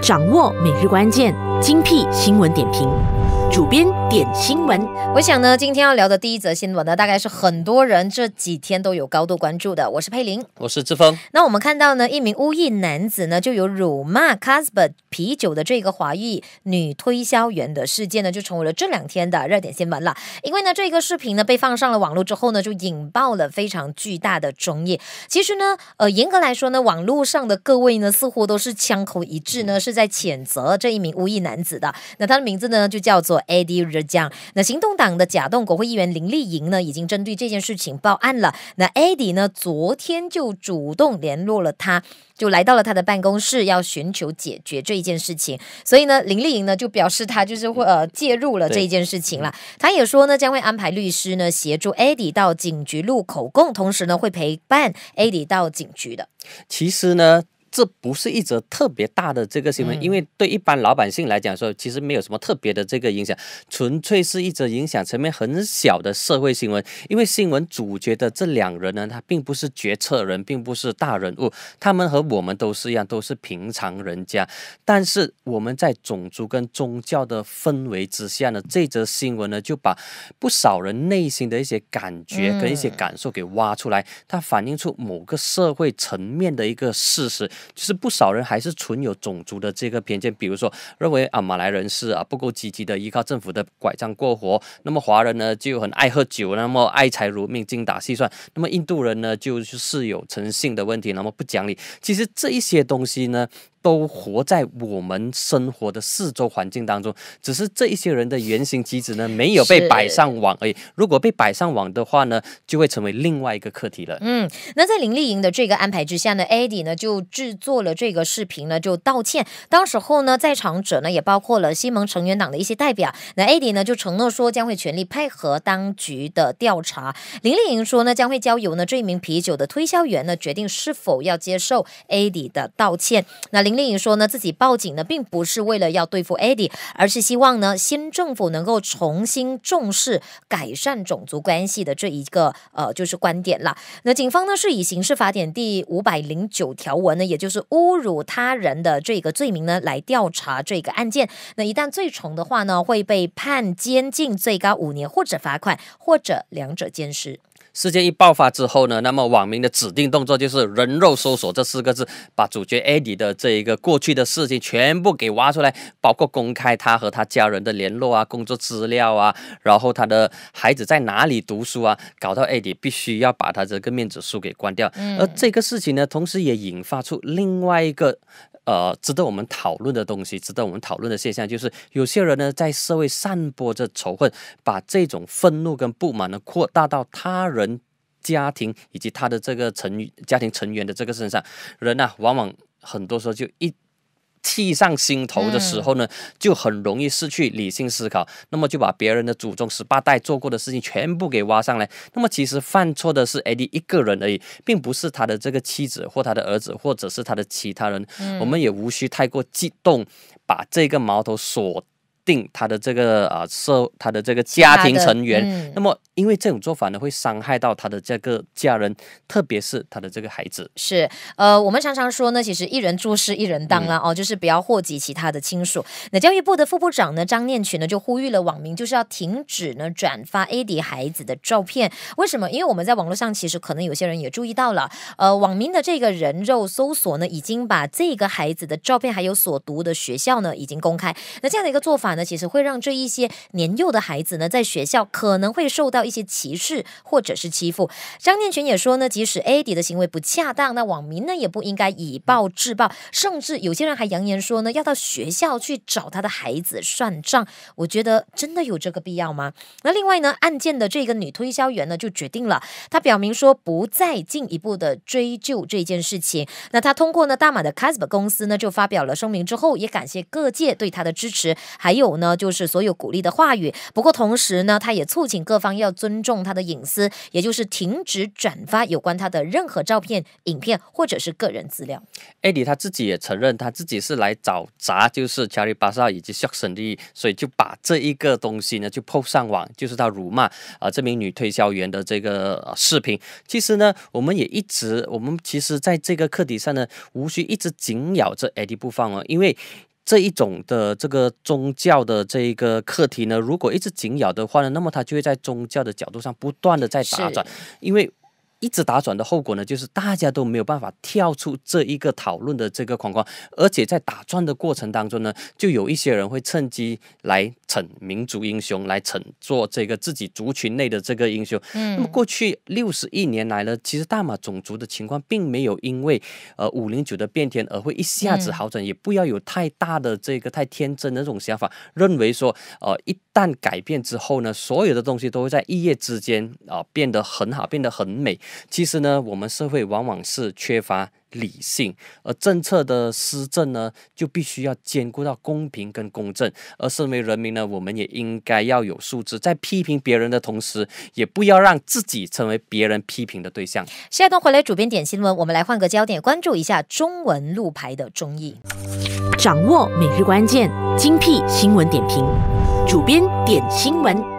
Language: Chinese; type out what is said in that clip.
掌握每日关键，精辟新闻点评。主编点新闻，我想呢，今天要聊的第一则新闻呢，大概是很多人这几天都有高度关注的。我是佩玲，我是志峰。那我们看到呢，一名乌裔男子呢，就有辱骂 Casper 啤酒的这个华裔女推销员的事件呢，就成为了这两天的热点新闻了。因为呢，这个视频呢被放上了网络之后呢，就引爆了非常巨大的争议。其实呢，呃，严格来说呢，网络上的各位呢，似乎都是枪口一致呢，是在谴责这一名乌裔男子的。那他的名字呢，就叫做。a d d i e 的讲，那行动党的假动国会议员林丽莹呢，已经针对这件事情报案了。那 a d i 呢，昨天就主动联络了他，就来到了他的办公室，要寻求解决这一件事情。所以呢，林丽莹呢就表示，他就是会呃介入了这一件事情了。他也说呢，将会安排律师呢协助 a d i 到警局录口供，同时呢会陪伴 a d i 到警局的。其实呢。这不是一则特别大的这个新闻，因为对一般老百姓来讲说，其实没有什么特别的这个影响，纯粹是一则影响层面很小的社会新闻。因为新闻主角的这两人呢，他并不是决策人，并不是大人物，他们和我们都是一样，都是平常人家。但是我们在种族跟宗教的氛围之下呢，这则新闻呢，就把不少人内心的一些感觉跟一些感受给挖出来，它反映出某个社会层面的一个事实。就是不少人还是存有种族的这个偏见，比如说认为啊马来人是啊不够积极的，依靠政府的拐杖过活；那么华人呢就很爱喝酒，那么爱财如命，精打细算；那么印度人呢就是有诚信的问题，那么不讲理。其实这一些东西呢。都活在我们生活的四周环境当中，只是这一些人的原型机子呢没有被摆上网而已。如果被摆上网的话呢，就会成为另外一个课题了。嗯，那在林丽莹的这个安排之下呢，艾迪呢就制作了这个视频呢就道歉。当时候呢在场者呢也包括了西蒙成员党的一些代表。那艾迪呢就承诺说将会全力配合当局的调查。林丽莹说呢将会交由呢这一名啤酒的推销员呢决定是否要接受艾迪的道歉。那林。林丽颖说呢，自己报警呢，并不是为了要对付 Eddie，而是希望呢，新政府能够重新重视改善种族关系的这一个呃，就是观点啦。那警方呢，是以刑事法典第五百零九条文呢，也就是侮辱他人的这个罪名呢，来调查这个案件。那一旦罪成的话呢，会被判监禁最高五年，或者罚款，或者两者兼施。事件一爆发之后呢，那么网民的指定动作就是“人肉搜索”这四个字，把主角艾迪的这一个过去的事情全部给挖出来，包括公开他和他家人的联络啊、工作资料啊，然后他的孩子在哪里读书啊，搞到艾迪必须要把他这个面子书给关掉。而这个事情呢，同时也引发出另外一个呃值得我们讨论的东西，值得我们讨论的现象，就是有些人呢在社会散播着仇恨，把这种愤怒跟不满呢扩大到他人。人、家庭以及他的这个成家庭成员的这个身上，人呢，往往很多时候就一气上心头的时候呢，就很容易失去理性思考，那么就把别人的祖宗十八代做过的事情全部给挖上来。那么其实犯错的是 AD 一个人而已，并不是他的这个妻子或他的儿子或者是他的其他人。我们也无需太过激动，把这个矛头锁。定他的这个啊，社他的这个家庭成员。那么，因为这种做法呢，会伤害到他的这个家人，特别是他的这个孩子。是呃，我们常常说呢，其实一人做事一人当啦哦，就是不要祸及其他的亲属。那教育部的副部长呢，张念群呢，就呼吁了网民，就是要停止呢转发 AD 孩子的照片。为什么？因为我们在网络上，其实可能有些人也注意到了，呃，网民的这个人肉搜索呢，已经把这个孩子的照片，还有所读的学校呢，已经公开。那这样的一个做法。那其实会让这一些年幼的孩子呢，在学校可能会受到一些歧视或者是欺负。张念群也说呢，即使 AD 的行为不恰当，那网民呢也不应该以暴制暴，甚至有些人还扬言说呢，要到学校去找他的孩子算账。我觉得真的有这个必要吗？那另外呢，案件的这个女推销员呢，就决定了，她表明说不再进一步的追究这件事情。那她通过呢，大马的 c a z b 公司呢，就发表了声明之后，也感谢各界对她的支持，还有。有呢，就是所有鼓励的话语。不过同时呢，他也促请各方要尊重他的隐私，也就是停止转发有关他的任何照片、影片或者是个人资料。艾迪他自己也承认，他自己是来找砸，就是查理巴萨以及肖森的，所以就把这一个东西呢就 p o 上网，就是他辱骂啊这名女推销员的这个视频。其实呢，我们也一直，我们其实在这个课题上呢，无需一直紧咬着艾迪不放哦，因为。这一种的这个宗教的这一个课题呢，如果一直紧咬的话呢，那么它就会在宗教的角度上不断的在打转，因为。一直打转的后果呢，就是大家都没有办法跳出这一个讨论的这个框框，而且在打转的过程当中呢，就有一些人会趁机来逞民族英雄，来逞做这个自己族群内的这个英雄。嗯，那么过去六十亿年来呢，其实大马种族的情况并没有因为呃五零九的变天而会一下子好转，也不要有太大的这个太天真的这种想法，认为说呃一旦改变之后呢，所有的东西都会在一夜之间啊变得很好，变得很美。其实呢，我们社会往往是缺乏理性，而政策的施政呢，就必须要兼顾到公平跟公正。而身为人民呢，我们也应该要有素质，在批评别人的同时，也不要让自己成为别人批评的对象。下一都回来，主编点新闻，我们来换个焦点，关注一下中文路牌的中译。掌握每日关键，精辟新闻点评，主编点新闻。